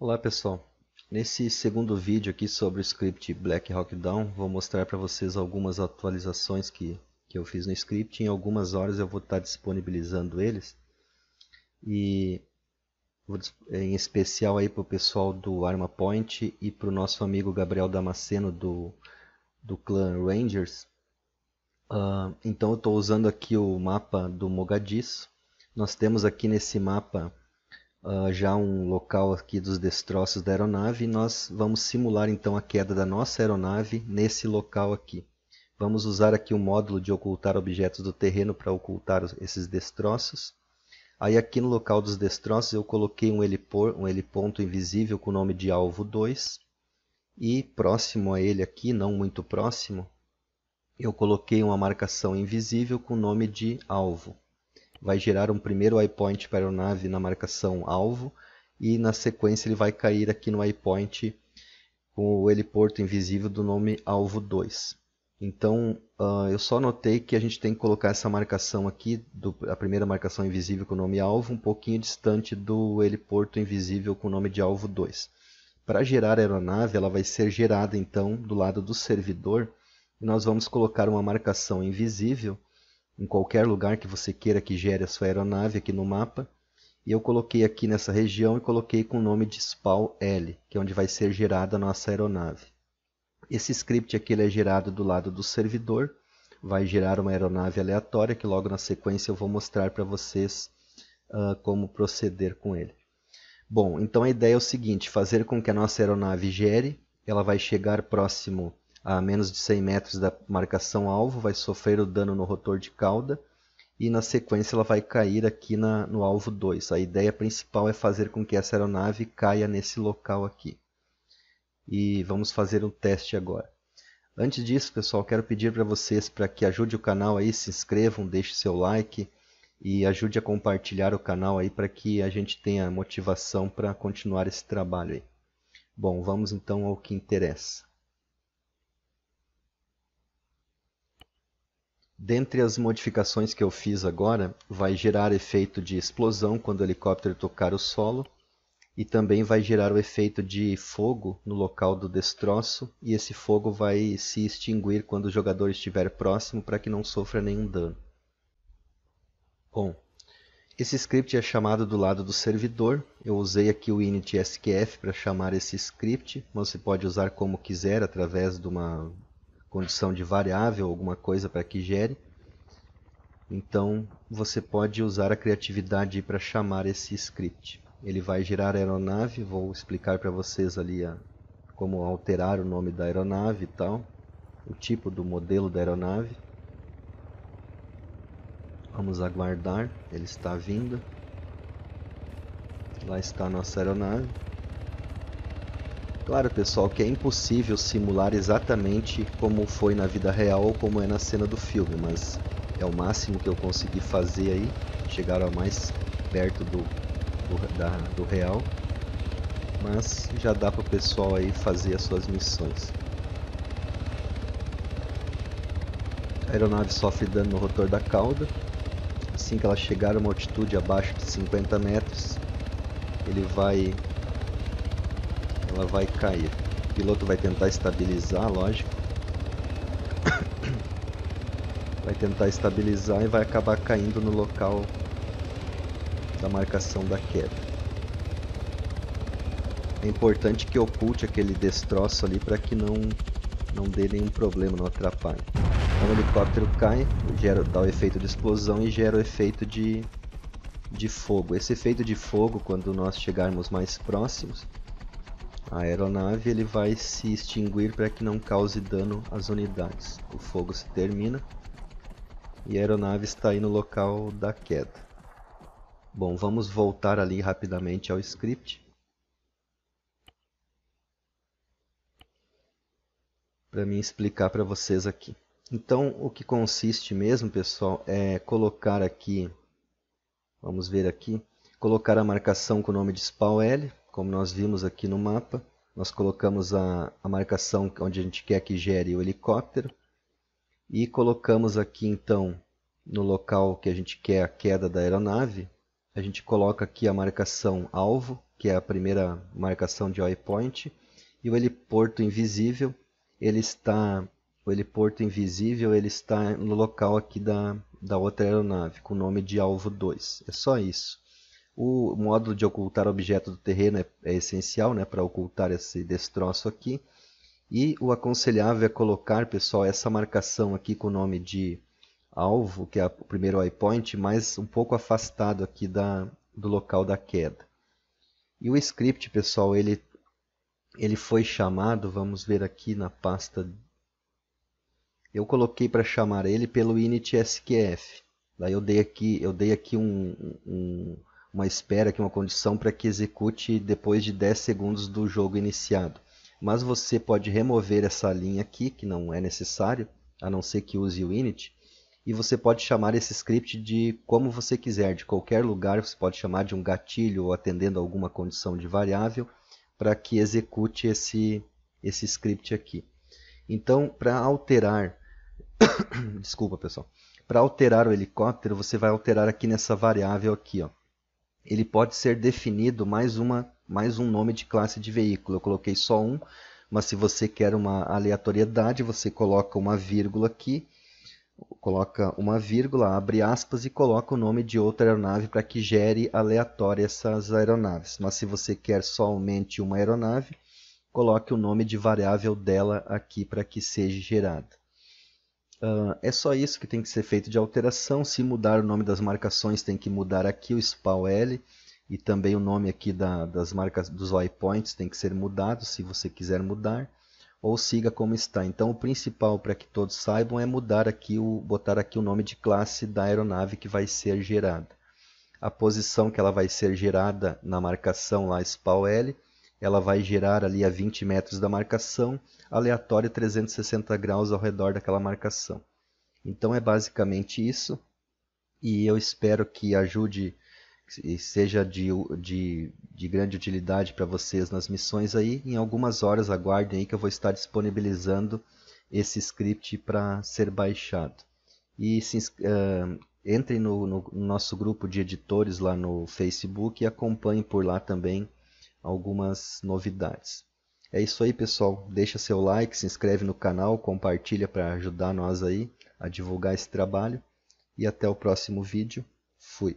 Olá pessoal, nesse segundo vídeo aqui sobre o script Black Hawk Down vou mostrar para vocês algumas atualizações que, que eu fiz no script em algumas horas eu vou estar disponibilizando eles e vou, em especial aí para o pessoal do Arma Point e para o nosso amigo Gabriel Damasceno do, do clã Rangers uh, então eu estou usando aqui o mapa do Mogadiscio nós temos aqui nesse mapa uh, já um local aqui dos destroços da aeronave e nós vamos simular então a queda da nossa aeronave nesse local aqui. Vamos usar aqui o módulo de ocultar objetos do terreno para ocultar esses destroços. Aí aqui no local dos destroços eu coloquei um, helipor, um heliponto invisível com o nome de alvo 2. E próximo a ele aqui, não muito próximo, eu coloquei uma marcação invisível com o nome de alvo vai gerar um primeiro waypoint para a aeronave na marcação alvo e na sequência ele vai cair aqui no waypoint com o heliporto invisível do nome alvo 2. Então uh, eu só notei que a gente tem que colocar essa marcação aqui, do, a primeira marcação invisível com o nome alvo, um pouquinho distante do heliporto invisível com o nome de alvo 2. Para gerar a aeronave, ela vai ser gerada então do lado do servidor e nós vamos colocar uma marcação invisível em qualquer lugar que você queira que gere a sua aeronave aqui no mapa. E eu coloquei aqui nessa região e coloquei com o nome de SPAL L, que é onde vai ser gerada a nossa aeronave. Esse script aqui ele é gerado do lado do servidor, vai gerar uma aeronave aleatória que logo na sequência eu vou mostrar para vocês uh, como proceder com ele. Bom, então a ideia é o seguinte, fazer com que a nossa aeronave gere, ela vai chegar próximo a menos de 100 metros da marcação alvo, vai sofrer o dano no rotor de cauda e na sequência ela vai cair aqui na, no alvo 2. A ideia principal é fazer com que essa aeronave caia nesse local aqui. E vamos fazer um teste agora. Antes disso, pessoal, quero pedir para vocês para que ajude o canal aí, se inscrevam, deixe seu like e ajude a compartilhar o canal aí para que a gente tenha motivação para continuar esse trabalho aí. Bom, vamos então ao que interessa. Dentre as modificações que eu fiz agora, vai gerar efeito de explosão quando o helicóptero tocar o solo e também vai gerar o efeito de fogo no local do destroço e esse fogo vai se extinguir quando o jogador estiver próximo para que não sofra nenhum dano. Bom, esse script é chamado do lado do servidor. Eu usei aqui o sqf para chamar esse script, mas você pode usar como quiser através de uma condição de variável, alguma coisa para que gere. Então você pode usar a criatividade para chamar esse script. Ele vai gerar a aeronave, vou explicar para vocês ali a, como alterar o nome da aeronave e tal, o tipo do modelo da aeronave. Vamos aguardar, ele está vindo. Lá está a nossa aeronave. Claro, pessoal, que é impossível simular exatamente como foi na vida real ou como é na cena do filme, mas é o máximo que eu consegui fazer aí. Chegaram a mais perto do, do, da, do real. Mas já dá para o pessoal aí fazer as suas missões. A aeronave sofre dano no rotor da cauda. Assim que ela chegar a uma altitude abaixo de 50 metros, ele vai ela vai cair. O piloto vai tentar estabilizar, lógico. Vai tentar estabilizar e vai acabar caindo no local da marcação da queda. É importante que oculte aquele destroço ali para que não, não dê nenhum problema, não atrapalhe. Então o helicóptero cai, gera, dá o efeito de explosão e gera o efeito de, de fogo. Esse efeito de fogo, quando nós chegarmos mais próximos, a aeronave ele vai se extinguir para que não cause dano às unidades. O fogo se termina e a aeronave está aí no local da queda. Bom, vamos voltar ali rapidamente ao script. Para mim explicar para vocês aqui. Então, o que consiste mesmo, pessoal, é colocar aqui, vamos ver aqui, colocar a marcação com o nome de SPAL-L, como nós vimos aqui no mapa, nós colocamos a, a marcação onde a gente quer que gere o helicóptero e colocamos aqui então no local que a gente quer a queda da aeronave, a gente coloca aqui a marcação alvo, que é a primeira marcação de waypoint, e o heliporto invisível, ele está o heliporto invisível, ele está no local aqui da, da outra aeronave, com o nome de alvo 2. É só isso. O modo de ocultar objeto do terreno é, é essencial né, para ocultar esse destroço aqui. E o aconselhável é colocar, pessoal, essa marcação aqui com o nome de alvo, que é o primeiro waypoint mais mas um pouco afastado aqui da, do local da queda. E o script, pessoal, ele, ele foi chamado, vamos ver aqui na pasta. Eu coloquei para chamar ele pelo init sqf. Daí eu dei aqui, eu dei aqui um, um, uma espera, que uma condição para que execute depois de 10 segundos do jogo iniciado. Mas você pode remover essa linha aqui, que não é necessário, a não ser que use o init, e você pode chamar esse script de como você quiser, de qualquer lugar, você pode chamar de um gatilho ou atendendo a alguma condição de variável para que execute esse, esse script aqui. Então, para alterar, desculpa pessoal, para alterar o helicóptero, você vai alterar aqui nessa variável aqui, ó ele pode ser definido mais uma mais um nome de classe de veículo. Eu coloquei só um, mas se você quer uma aleatoriedade, você coloca uma vírgula aqui, coloca uma vírgula, abre aspas e coloca o nome de outra aeronave para que gere aleatória essas aeronaves. Mas se você quer somente uma aeronave, coloque o nome de variável dela aqui para que seja gerada. Uh, é só isso que tem que ser feito de alteração. Se mudar o nome das marcações, tem que mudar aqui o SPAW L e também o nome aqui da, das marcas dos waypoints tem que ser mudado se você quiser mudar ou siga como está. Então o principal para que todos saibam é mudar aqui o botar aqui o nome de classe da aeronave que vai ser gerada. A posição que ela vai ser gerada na marcação lá SPAL L ela vai girar ali a 20 metros da marcação, aleatório 360 graus ao redor daquela marcação. Então é basicamente isso. E eu espero que ajude, e seja de, de, de grande utilidade para vocês nas missões aí. Em algumas horas aguardem aí que eu vou estar disponibilizando esse script para ser baixado. E se, uh, entrem no, no, nosso grupo de editores lá no Facebook e acompanhem por lá também algumas novidades. É isso aí, pessoal. Deixa seu like, se inscreve no canal, compartilha para ajudar nós aí a divulgar esse trabalho. E até o próximo vídeo. Fui.